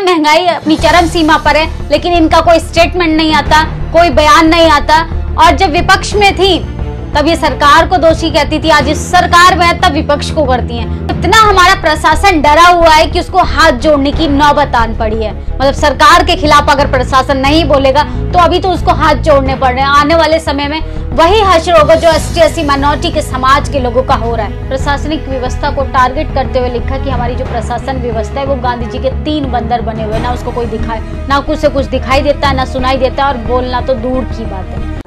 है महंगाई अपनी चरम सीमा पर है लेकिन इनका कोई स्टेटमेंट नहीं आता कोई बयान नहीं आता और जब विपक्ष में थी तब ये सरकार को दोषी कहती थी आज इस सरकार में तब विपक्ष को करती है इतना हमारा प्रशासन डरा हुआ है कि उसको हाथ जोड़ने की नौबत आन पड़ी है मतलब सरकार के खिलाफ अगर प्रशासन नहीं बोलेगा तो अभी तो उसको हाथ जोड़ने पड़ रहे हैं आने वाले समय में वही हशर होगा जो एस टी एस माइनॉरिटी के समाज के लोगों का हो रहा है प्रशासनिक व्यवस्था को टारगेट करते हुए लिखा कि हमारी जो प्रशासन व्यवस्था है वो गांधी जी के तीन बंदर बने हुए ना उसको कोई दिखाए ना कुछ से कुछ दिखाई देता है ना सुनाई देता है और बोलना तो दूर की बात है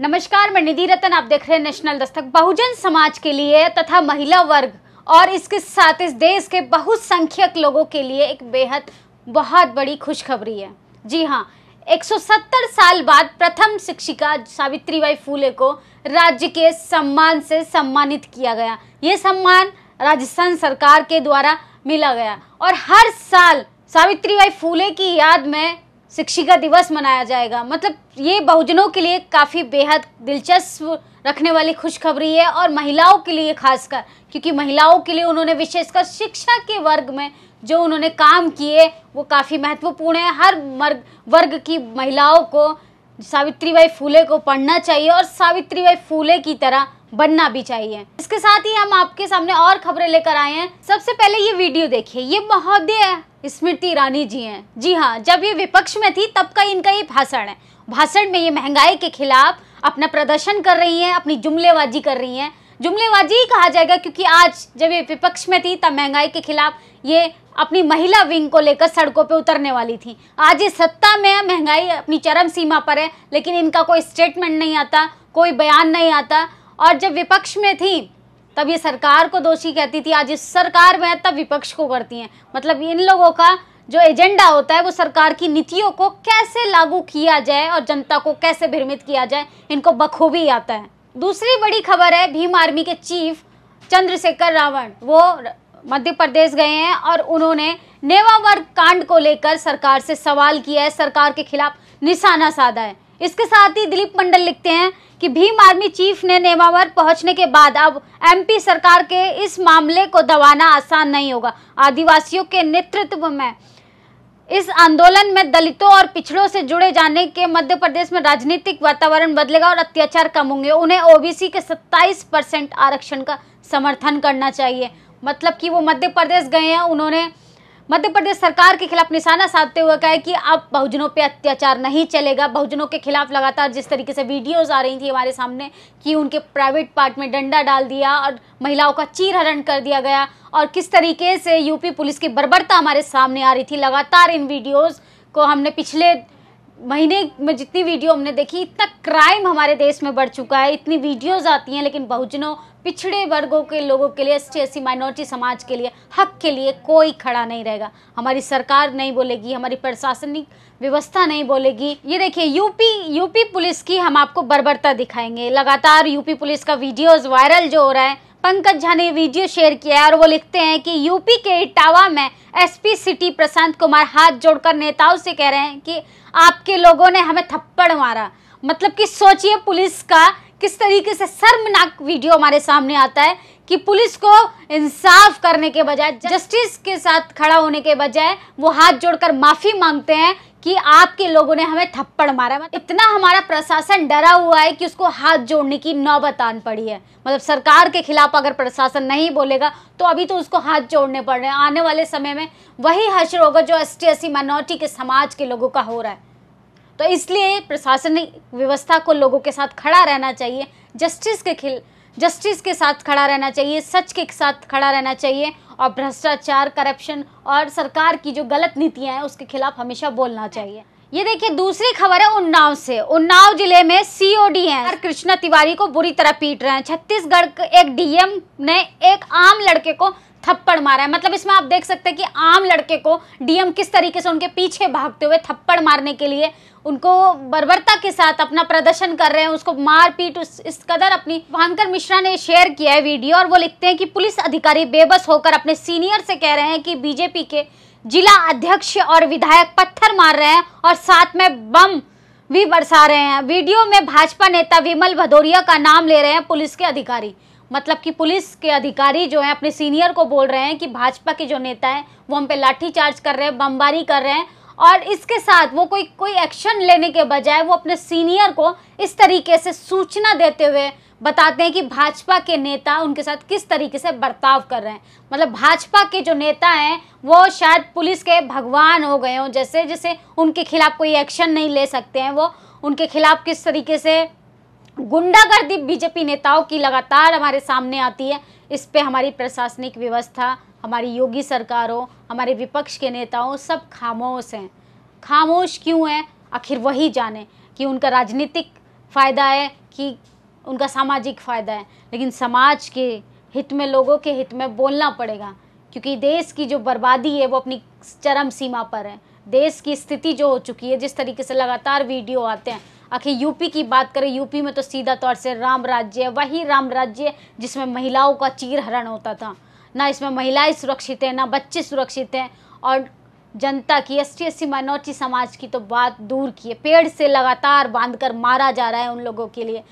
नमस्कार मैं निधि रतन आप देख रहे हैं नेशनल दस्तक बहुजन समाज के लिए तथा महिला वर्ग और इसके साथ इस देश के बहुसंख्यक लोगों के लिए एक बेहद बहुत बड़ी खुशखबरी है जी हाँ 170 साल बाद प्रथम शिक्षिका सावित्री बाई फूले को राज्य के सम्मान से सम्मानित किया गया ये सम्मान राजस्थान सरकार के द्वारा मिला गया और हर साल सावित्री बाई फूले की याद में शिक्षिका दिवस मनाया जाएगा मतलब ये बहुजनों के लिए काफ़ी बेहद दिलचस्प रखने वाली खुशखबरी है और महिलाओं के लिए खासकर क्योंकि महिलाओं के लिए उन्होंने विशेषकर शिक्षा के वर्ग में जो उन्होंने काम किए वो काफ़ी महत्वपूर्ण है हर वर्ग वर्ग की महिलाओं को सावित्रीबाई फूले को पढ़ना चाहिए और सावित्रीबाई फूले की तरह बनना भी चाहिए इसके साथ ही हम आपके सामने और खबरें लेकर आए हैं सबसे पहले ये वीडियो देखिए ये महोदय स्मृति ईरानी जी हैं जी हाँ जब ये विपक्ष में थी तब का इनका ये भाषण है भाषण में ये महंगाई के खिलाफ अपना प्रदर्शन कर रही हैं अपनी जुमलेबाजी कर रही हैं जुमलेबाजी ही कहा जाएगा क्योंकि आज जब ये विपक्ष में थी तब महंगाई के खिलाफ ये अपनी महिला विंग को लेकर सड़कों पर उतरने वाली थी आज ये सत्ता में महंगाई अपनी चरम सीमा पर है लेकिन इनका कोई स्टेटमेंट नहीं आता कोई बयान नहीं आता और जब विपक्ष में थी तब ये सरकार को दोषी कहती थी आज इस सरकार में तब विपक्ष को करती हैं मतलब इन लोगों का जो एजेंडा होता है वो सरकार की नीतियों को कैसे लागू किया जाए और जनता को कैसे भ्रमित किया जाए इनको बखूबी आता है दूसरी बड़ी खबर है भीम आर्मी के चीफ चंद्रशेखर रावण वो मध्य प्रदेश गए हैं और उन्होंने नेवावर कांड को लेकर सरकार से सवाल किया है सरकार के खिलाफ निशाना साधा है इसके साथ ही दिलीप मंडल लिखते हैं कि भीम आर्मी चीफ ने नेमावर पहुंचने के बाद अब एमपी सरकार के इस मामले को दबाना आसान नहीं होगा आदिवासियों के नेतृत्व में इस आंदोलन में दलितों और पिछड़ों से जुड़े जाने के मध्य प्रदेश में राजनीतिक वातावरण बदलेगा और अत्याचार कम होंगे उन्हें ओबीसी के 27 परसेंट आरक्षण का समर्थन करना चाहिए मतलब कि वो मध्य प्रदेश गए हैं उन्होंने मध्य प्रदेश सरकार के खिलाफ निशाना साधते हुए कहा कि अब बहुजनों पे अत्याचार नहीं चलेगा बहुजनों के खिलाफ लगातार जिस तरीके से वीडियोस आ रही थी हमारे सामने कि उनके प्राइवेट पार्ट में डंडा डाल दिया और महिलाओं का चीरहरण कर दिया गया और किस तरीके से यूपी पुलिस की बर्बरता हमारे सामने आ रही थी लगातार इन वीडियोज़ को हमने पिछले महीने में जितनी वीडियो हमने देखी इतना क्राइम हमारे देश में बढ़ चुका है इतनी वीडियोज़ आती हैं लेकिन बहुजनों पिछड़े वर्गों के लोगों के लिए एस टी माइनॉरिटी समाज के लिए हक के लिए कोई खड़ा नहीं रहेगा हमारी सरकार नहीं बोलेगी हमारी प्रशासनिक व्यवस्था नहीं बोलेगी ये देखिए यूपी यूपी पुलिस की हम आपको बर्बरता दिखाएंगे लगातार यूपी पुलिस का वीडियोज वायरल जो हो रहा है पंकज झा ने वीडियो शेयर किया है और वो लिखते हैं कि यूपी के इटावा में एसपी सिटी प्रशांत कुमार हाथ जोड़कर नेताओं से कह रहे हैं कि आपके लोगों ने हमें थप्पड़ मारा मतलब कि सोचिए पुलिस का किस तरीके से शर्मनाक वीडियो हमारे सामने आता है कि पुलिस को इंसाफ करने के बजाय जस्टिस के साथ खड़ा होने के बजाय वो हाथ जोड़कर माफ़ी मांगते हैं कि आपके लोगों ने हमें थप्पड़ मारा मतलब इतना हमारा प्रशासन डरा हुआ है कि उसको हाथ जोड़ने की नौबत आन पड़ी है मतलब सरकार के खिलाफ अगर प्रशासन नहीं बोलेगा तो अभी तो उसको हाथ जोड़ने पड़ रहे हैं आने वाले समय में वही हशर होगा जो एस टी एस माइनॉरिटी के समाज के लोगों का हो रहा है तो इसलिए प्रशासनिक व्यवस्था को लोगों के साथ खड़ा रहना चाहिए जस्टिस के खिल जस्टिस के साथ खड़ा रहना चाहिए सच के साथ खड़ा रहना चाहिए और भ्रष्टाचार करप्शन और सरकार की जो गलत नीतियाँ हैं उसके खिलाफ हमेशा बोलना चाहिए ये देखिए दूसरी खबर है उन्नाव से उन्नाव जिले में सीओडी हैं कृष्णा तिवारी को बुरी तरह पीट रहे हैं छत्तीसगढ़ के एक डीएम ने एक आम लड़के को थप्पड़ मारा है मतलब इसमें आप देख सकते हैं कि आम लड़के को डीएम किस तरीके से उनके पीछे भागते हुए थप्पड़ मारने के लिए उनको बर्बरता के साथ अपना प्रदर्शन कर रहे हैं उसको मारपीट उस इस कदर अपनी भानकर मिश्रा ने शेयर किया है वीडियो और वो लिखते हैं कि पुलिस अधिकारी बेबस होकर अपने सीनियर से कह रहे हैं कि बीजेपी के जिला अध्यक्ष और विधायक पत्थर मार रहे हैं और साथ में बम भी बरसा रहे हैं वीडियो में भाजपा नेता विमल भदौरिया का नाम ले रहे हैं पुलिस के अधिकारी मतलब कि पुलिस के अधिकारी जो हैं अपने सीनियर को बोल रहे हैं कि भाजपा के जो नेता हैं वो हम पे लाठीचार्ज कर रहे हैं बमबारी कर रहे हैं और इसके साथ वो कोई कोई एक्शन लेने के बजाय वो अपने सीनियर को इस तरीके से सूचना देते हुए बताते हैं कि भाजपा के नेता उनके साथ किस तरीके से बर्ताव कर रहे हैं मतलब भाजपा के जो नेता हैं वो शायद पुलिस के भगवान हो गए हों जैसे जैसे उनके खिलाफ कोई एक्शन नहीं ले सकते हैं वो उनके खिलाफ किस तरीके से गुंडागर्दी बीजेपी नेताओं की लगातार हमारे सामने आती है इस पर हमारी प्रशासनिक व्यवस्था हमारी योगी सरकारों हमारे विपक्ष के नेताओं सब खामोश हैं खामोश क्यों हैं आखिर वही जाने कि उनका राजनीतिक फ़ायदा है कि उनका सामाजिक फ़ायदा है लेकिन समाज के हित में लोगों के हित में बोलना पड़ेगा क्योंकि देश की जो बर्बादी है वो अपनी चरम सीमा पर है देश की स्थिति जो हो चुकी है जिस तरीके से लगातार वीडियो आते हैं आखिर यूपी की बात करें यूपी में तो सीधा तौर से राम राज्य है वही राम राज्य जिसमें महिलाओं का चीर हरण होता था ना इसमें महिलाएं सुरक्षित हैं ना बच्चे सुरक्षित हैं और जनता की एस टी माइनॉरिटी समाज की तो बात दूर की है पेड़ से लगातार बांधकर मारा जा रहा है उन लोगों के लिए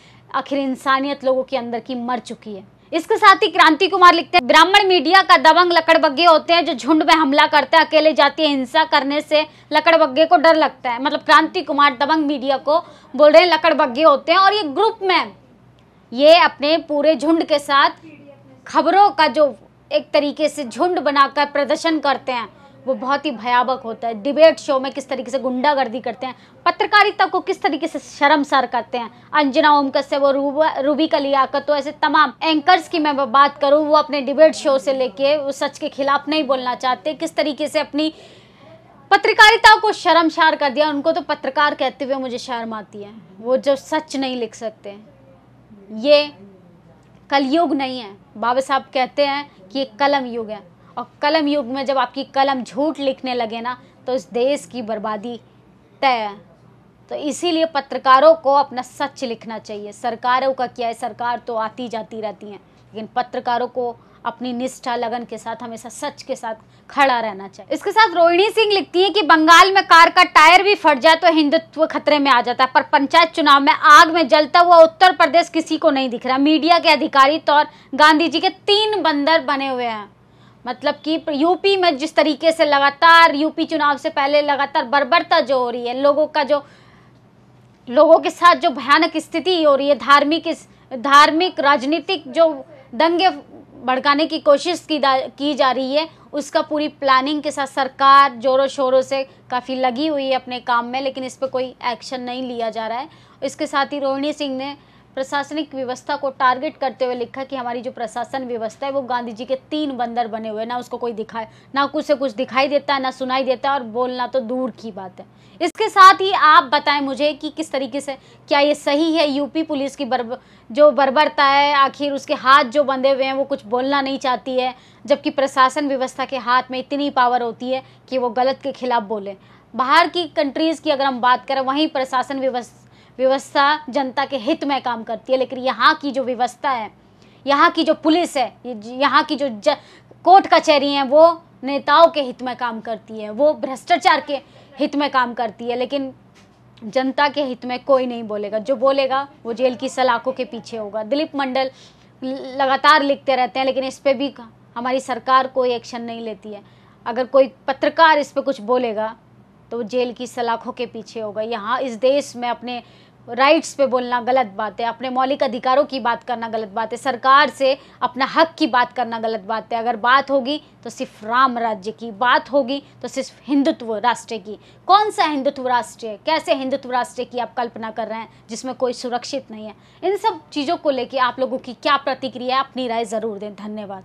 आखिर इंसानियत लोगों के अंदर की मर चुकी है इसके साथ ही क्रांति कुमार लिखते हैं ब्राह्मण मीडिया का दबंग लकड़बग्गे होते हैं जो झुंड में हमला करते हैं अकेले जाती है हिंसा करने से लकड़बग्गे को डर लगता है मतलब क्रांति कुमार दबंग मीडिया को बोल रहे हैं लकड़बग्गे होते हैं और ये ग्रुप में ये अपने पूरे झुंड के साथ खबरों का जो एक तरीके से झुंड बनाकर प्रदर्शन करते हैं वो बहुत ही भयावक होता है डिबेट शो में किस तरीके से गुंडागर्दी करते हैं पत्रकारिता को किस तरीके से शर्मसार करते हैं अंजना ओमकर से वो रूबी का लियाकत तो ऐसे तमाम एंकर्स की मैं बात करूँ वो अपने डिबेट शो से लेके वो सच के खिलाफ नहीं बोलना चाहते किस तरीके से अपनी पत्रकारिता को शर्मसार कर दिया उनको तो पत्रकार कहते हुए मुझे शर्म आती है वो जो सच नहीं लिख सकते ये कलयुग नहीं है बाबा साहब कहते हैं कि ये कलम युग है और कलम युग में जब आपकी कलम झूठ लिखने लगे ना तो इस देश की बर्बादी तय है तो इसीलिए पत्रकारों को अपना सच लिखना चाहिए सरकारों का क्या है सरकार तो आती जाती रहती हैं लेकिन पत्रकारों को अपनी निष्ठा लगन के साथ हमेशा सच के साथ खड़ा रहना चाहिए इसके साथ रोहिणी सिंह लिखती है कि बंगाल में कार का टायर भी फट जाए तो हिंदुत्व खतरे में आ जाता है पर पंचायत चुनाव में आग में जलता हुआ उत्तर प्रदेश किसी को नहीं दिख रहा मीडिया के अधिकारी तौर तो गांधी जी के तीन बंदर बने हुए हैं मतलब कि यूपी में जिस तरीके से लगातार यूपी चुनाव से पहले लगातार बर्बरता जो हो रही है लोगों का जो लोगों के साथ जो भयानक स्थिति हो रही है धार्मिक धार्मिक राजनीतिक जो दंगे भड़काने की कोशिश की की जा रही है उसका पूरी प्लानिंग के साथ सरकार जोरों शोरों से काफ़ी लगी हुई है अपने काम में लेकिन इस पर कोई एक्शन नहीं लिया जा रहा है इसके साथ ही रोहिणी सिंह ने प्रशासनिक व्यवस्था को टारगेट करते हुए लिखा कि हमारी जो प्रशासन व्यवस्था है वो गांधी जी के तीन बंदर बने हुए ना उसको कोई दिखाए ना कुछ से कुछ दिखाई देता है ना सुनाई देता है और बोलना तो दूर की बात है इसके साथ ही आप बताएं मुझे कि किस तरीके से क्या ये सही है यूपी पुलिस की बर्ब जो बर्बरता है आखिर उसके हाथ जो बंधे हुए हैं वो कुछ बोलना नहीं चाहती है जबकि प्रशासन व्यवस्था के हाथ में इतनी पावर होती है कि वो गलत के खिलाफ बोले बाहर की कंट्रीज़ की अगर हम बात करें वहीं प्रशासन व्यवस्था व्यवस्था जनता के हित में काम करती है लेकिन यहाँ की जो व्यवस्था है यहाँ की जो पुलिस है यहाँ की जो कोर्ट कचहरी हैं वो नेताओं के हित में काम करती है वो भ्रष्टाचार के हित में काम करती है लेकिन जनता के हित में कोई नहीं बोलेगा जो बोलेगा वो जेल की सलाखों के पीछे होगा दिलीप मंडल लगातार लिखते रहते हैं लेकिन इस पर भी हमारी सरकार कोई एक्शन नहीं लेती है अगर कोई पत्रकार इस पर कुछ बोलेगा तो जेल की सलाखों के पीछे होगा यहाँ इस देश में अपने राइट्स पे बोलना गलत बात है अपने मौलिक अधिकारों की बात करना गलत बात है सरकार से अपना हक की बात करना गलत बात है अगर बात होगी तो सिर्फ राम राज्य की बात होगी तो सिर्फ हिंदुत्व राष्ट्र की कौन सा हिंदुत्व राष्ट्र है कैसे हिंदुत्व राष्ट्र की आप कल्पना कर रहे हैं जिसमें कोई सुरक्षित नहीं है इन सब चीज़ों को लेकर आप लोगों की क्या प्रतिक्रिया है अपनी राय ज़रूर दें धन्यवाद